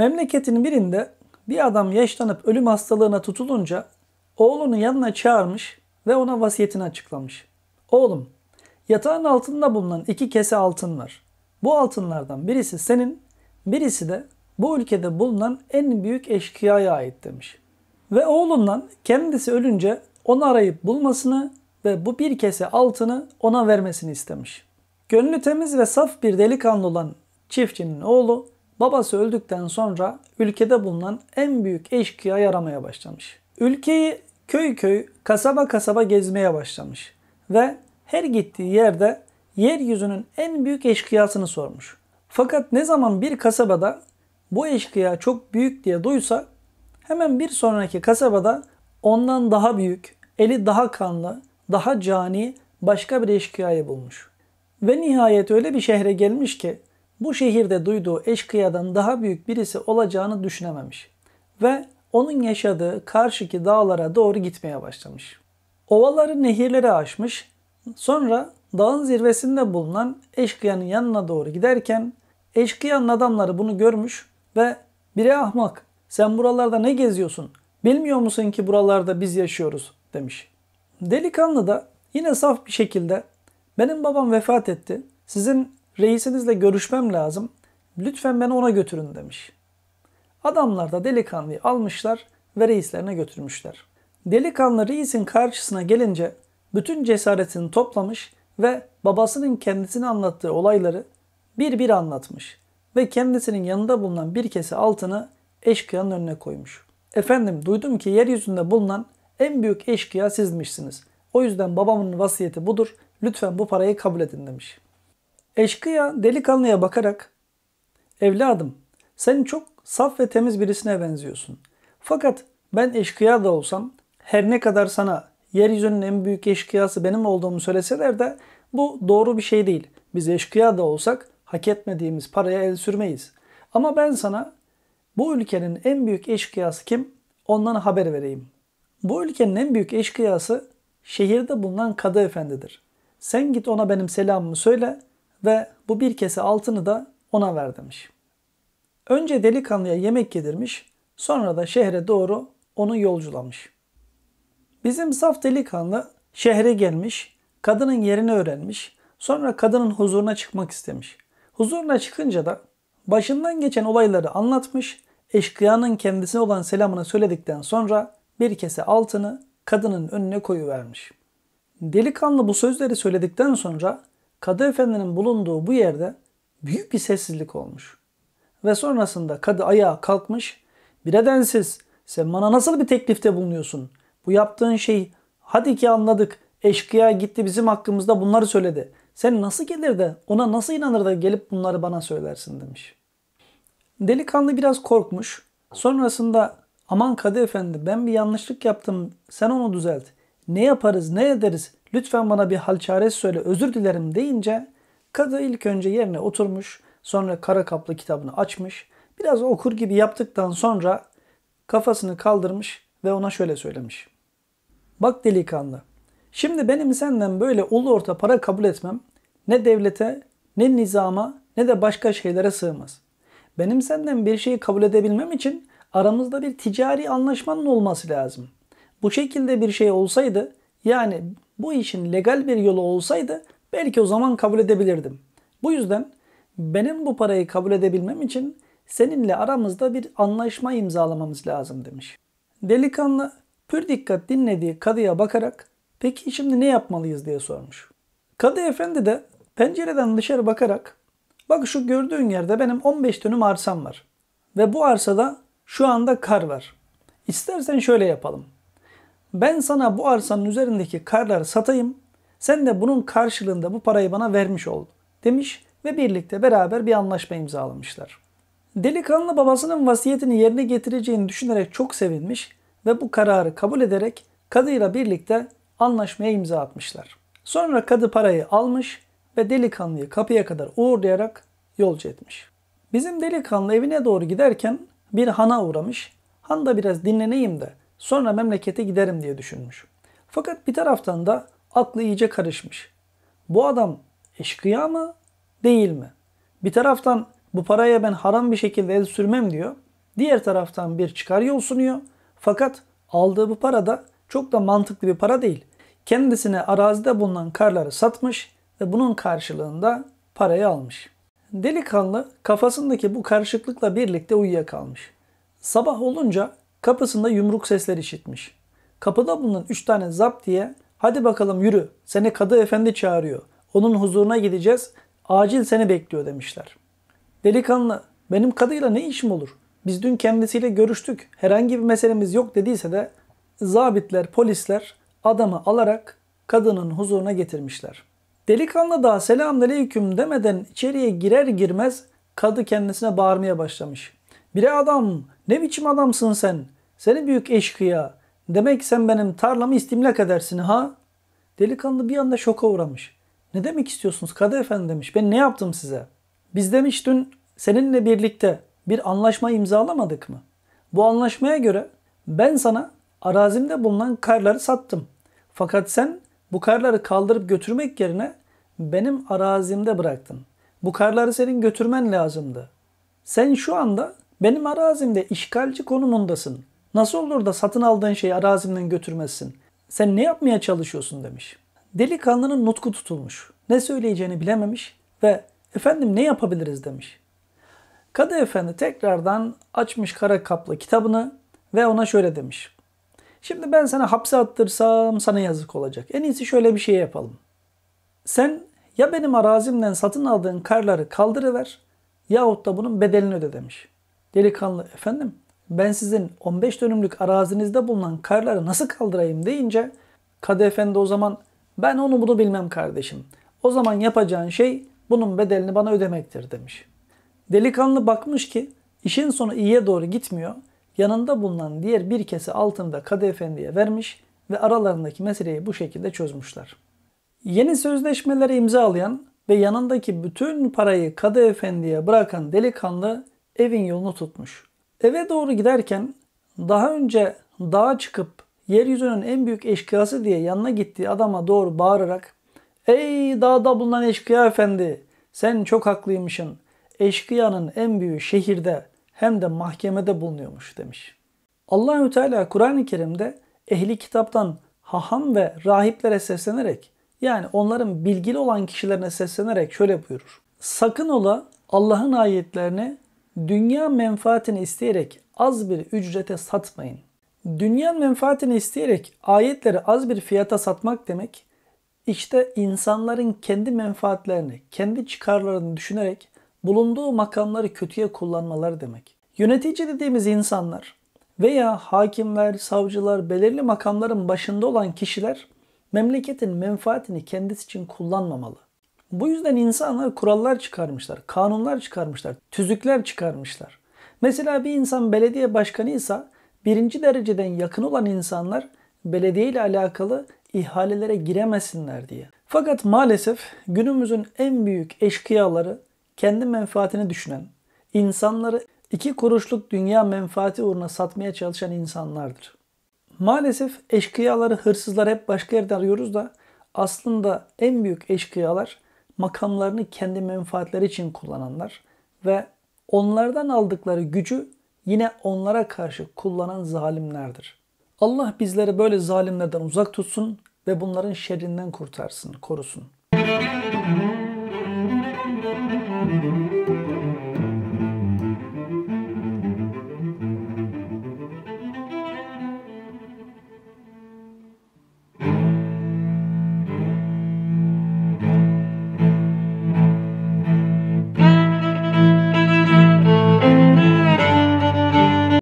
Memleketin birinde bir adam yaşlanıp ölüm hastalığına tutulunca oğlunu yanına çağırmış ve ona vasiyetini açıklamış. Oğlum, yatağın altında bulunan iki kese altın var. Bu altınlardan birisi senin, birisi de bu ülkede bulunan en büyük eşkıyaya ait demiş. Ve oğlundan kendisi ölünce onu arayıp bulmasını ve bu bir kese altını ona vermesini istemiş. Gönlü temiz ve saf bir delikanlı olan çiftçinin oğlu Babası öldükten sonra ülkede bulunan en büyük eşkıya yaramaya başlamış. Ülkeyi köy köy, kasaba kasaba gezmeye başlamış ve her gittiği yerde yeryüzünün en büyük eşkıyasını sormuş. Fakat ne zaman bir kasabada bu eşkıya çok büyük diye duysa hemen bir sonraki kasabada ondan daha büyük, eli daha kanlı, daha cani başka bir eşkıyayı bulmuş. Ve nihayet öyle bir şehre gelmiş ki bu şehirde duyduğu eşkıyadan daha büyük birisi olacağını düşünememiş ve onun yaşadığı karşıki dağlara doğru gitmeye başlamış. Ovaları nehirlere aşmış, sonra dağın zirvesinde bulunan eşkıyanın yanına doğru giderken eşkıyanın adamları bunu görmüş ve ''Bire ahmak, sen buralarda ne geziyorsun? Bilmiyor musun ki buralarda biz yaşıyoruz?'' demiş. Delikanlı da yine saf bir şekilde ''Benim babam vefat etti. Sizin reisinizle görüşmem lazım. Lütfen beni ona götürün demiş. Adamlar da delikanlıyı almışlar ve reislerine götürmüşler. Delikanlı reisin karşısına gelince bütün cesaretini toplamış ve babasının kendisine anlattığı olayları bir bir anlatmış ve kendisinin yanında bulunan bir kese altını eşkıyanın önüne koymuş. Efendim duydum ki yeryüzünde bulunan en büyük eşkıya sizmişsiniz. O yüzden babamın vasiyeti budur. Lütfen bu parayı kabul edin demiş. Eşkıya delikanlıya bakarak evladım sen çok saf ve temiz birisine benziyorsun. Fakat ben eşkıya da olsam her ne kadar sana yeryüzünün en büyük eşkıyası benim olduğumu söyleseler de bu doğru bir şey değil. Biz eşkıya da olsak hak etmediğimiz paraya el sürmeyiz. Ama ben sana bu ülkenin en büyük eşkıyası kim? Ondan haber vereyim. Bu ülkenin en büyük eşkıyası şehirde bulunan kadı efendidir. Sen git ona benim selamımı söyle ve bu bir kese altını da ona ver demiş. Önce delikanlıya yemek yedirmiş, sonra da şehre doğru onu yolculamış. Bizim saf delikanlı şehre gelmiş, kadının yerini öğrenmiş, sonra kadının huzuruna çıkmak istemiş. Huzuruna çıkınca da başından geçen olayları anlatmış, eşkıyanın kendisine olan selamını söyledikten sonra bir kese altını kadının önüne koyuvermiş. Delikanlı bu sözleri söyledikten sonra Kadı efendinin bulunduğu bu yerde büyük bir sessizlik olmuş. Ve sonrasında kadı ayağa kalkmış. Bireden siz sen bana nasıl bir teklifte bulunuyorsun? Bu yaptığın şey hadi ki anladık. Eşkıya gitti bizim hakkımızda bunları söyledi. Sen nasıl gelir de ona nasıl inanır da gelip bunları bana söylersin demiş. Delikanlı biraz korkmuş. Sonrasında aman kadı efendi ben bir yanlışlık yaptım sen onu düzelt. Ne yaparız ne ederiz lütfen bana bir hal çaresi söyle özür dilerim deyince kadı ilk önce yerine oturmuş sonra kara kaplı kitabını açmış biraz okur gibi yaptıktan sonra kafasını kaldırmış ve ona şöyle söylemiş. Bak delikanlı şimdi benim senden böyle ulu orta para kabul etmem ne devlete ne nizama ne de başka şeylere sığmaz. Benim senden bir şeyi kabul edebilmem için aramızda bir ticari anlaşmanın olması lazım. Bu şekilde bir şey olsaydı yani bu işin legal bir yolu olsaydı belki o zaman kabul edebilirdim. Bu yüzden benim bu parayı kabul edebilmem için seninle aramızda bir anlaşma imzalamamız lazım demiş. Delikanlı pür dikkat dinlediği kadıya bakarak peki şimdi ne yapmalıyız diye sormuş. Kadı efendi de pencereden dışarı bakarak bak şu gördüğün yerde benim 15 dönüm arsam var ve bu arsada şu anda kar var. İstersen şöyle yapalım ben sana bu arsanın üzerindeki karları satayım. Sen de bunun karşılığında bu parayı bana vermiş ol demiş ve birlikte beraber bir anlaşma imzalamışlar. Delikanlı babasının vasiyetini yerine getireceğini düşünerek çok sevinmiş ve bu kararı kabul ederek kadıyla birlikte anlaşmaya imza atmışlar. Sonra kadı parayı almış ve delikanlıyı kapıya kadar uğurlayarak yolcu etmiş. Bizim delikanlı evine doğru giderken bir hana uğramış. Han da biraz dinleneyim de Sonra memlekete giderim diye düşünmüş. Fakat bir taraftan da aklı iyice karışmış. Bu adam eşkıya mı değil mi? Bir taraftan bu paraya ben haram bir şekilde el sürmem diyor. Diğer taraftan bir çıkar yol sunuyor. Fakat aldığı bu para da çok da mantıklı bir para değil. Kendisine arazide bulunan karları satmış ve bunun karşılığında parayı almış. Delikanlı kafasındaki bu karışıklıkla birlikte uyuyakalmış. Sabah olunca Kapısında yumruk sesleri işitmiş. Kapıda bulunan üç tane zap diye hadi bakalım yürü seni kadı efendi çağırıyor. Onun huzuruna gideceğiz acil seni bekliyor demişler. Delikanlı benim kadıyla ne işim olur? Biz dün kendisiyle görüştük herhangi bir meselemiz yok dediyse de zabitler polisler adamı alarak kadının huzuruna getirmişler. Delikanlı daha selamünaleyküm demeden içeriye girer girmez kadı kendisine bağırmaya başlamış. Bire adam ne biçim adamsın sen? Seni büyük eşkıya. Demek sen benim tarlamı istimlak edersin ha? Delikanlı bir anda şoka uğramış. Ne demek istiyorsunuz kadı efendi demiş. Ben ne yaptım size? Biz demiş dün seninle birlikte bir anlaşma imzalamadık mı? Bu anlaşmaya göre ben sana arazimde bulunan karları sattım. Fakat sen bu karları kaldırıp götürmek yerine benim arazimde bıraktın. Bu karları senin götürmen lazımdı. Sen şu anda benim arazimde işgalci konumundasın. Nasıl olur da satın aldığın şeyi arazimden götürmezsin? Sen ne yapmaya çalışıyorsun demiş. Delikanlının nutku tutulmuş. Ne söyleyeceğini bilememiş ve efendim ne yapabiliriz demiş. Kadı efendi tekrardan açmış kara kaplı kitabını ve ona şöyle demiş. Şimdi ben sana hapse attırsam sana yazık olacak. En iyisi şöyle bir şey yapalım. Sen ya benim arazimden satın aldığın karları kaldırıver yahut da bunun bedelini öde demiş. Delikanlı efendim ben sizin 15 dönümlük arazinizde bulunan karları nasıl kaldırayım deyince Kadı Efendi o zaman ben onu bunu bilmem kardeşim. O zaman yapacağın şey bunun bedelini bana ödemektir demiş. Delikanlı bakmış ki işin sonu iyiye doğru gitmiyor. Yanında bulunan diğer bir kese altında Kadı Efendi'ye vermiş ve aralarındaki meseleyi bu şekilde çözmüşler. Yeni sözleşmeleri imzalayan ve yanındaki bütün parayı Kadı Efendi'ye bırakan delikanlı evin yolunu tutmuş. Eve doğru giderken daha önce dağa çıkıp yeryüzünün en büyük eşkıyası diye yanına gittiği adama doğru bağırarak ''Ey dağda bulunan eşkıya efendi sen çok haklıymışsın. Eşkıyanın en büyüğü şehirde hem de mahkemede bulunuyormuş.'' demiş. Allahü Teala Kur'an-ı Kerim'de ehli kitaptan haham ve rahiplere seslenerek yani onların bilgili olan kişilerine seslenerek şöyle buyurur. Sakın ola Allah'ın ayetlerini Dünya menfaatini isteyerek az bir ücrete satmayın. Dünya menfaatini isteyerek ayetleri az bir fiyata satmak demek, işte insanların kendi menfaatlerini, kendi çıkarlarını düşünerek bulunduğu makamları kötüye kullanmaları demek. Yönetici dediğimiz insanlar veya hakimler, savcılar, belirli makamların başında olan kişiler memleketin menfaatini kendisi için kullanmamalı. Bu yüzden insanlar kurallar çıkarmışlar, kanunlar çıkarmışlar, tüzükler çıkarmışlar. Mesela bir insan belediye başkanıysa birinci dereceden yakın olan insanlar belediye ile alakalı ihalelere giremesinler diye. Fakat maalesef günümüzün en büyük eşkıyaları kendi menfaatini düşünen, insanları iki kuruşluk dünya menfaati uğruna satmaya çalışan insanlardır. Maalesef eşkıyaları, hırsızlar hep başka yerde arıyoruz da aslında en büyük eşkıyalar makamlarını kendi menfaatleri için kullananlar ve onlardan aldıkları gücü yine onlara karşı kullanan zalimlerdir. Allah bizleri böyle zalimlerden uzak tutsun ve bunların şerrinden kurtarsın, korusun.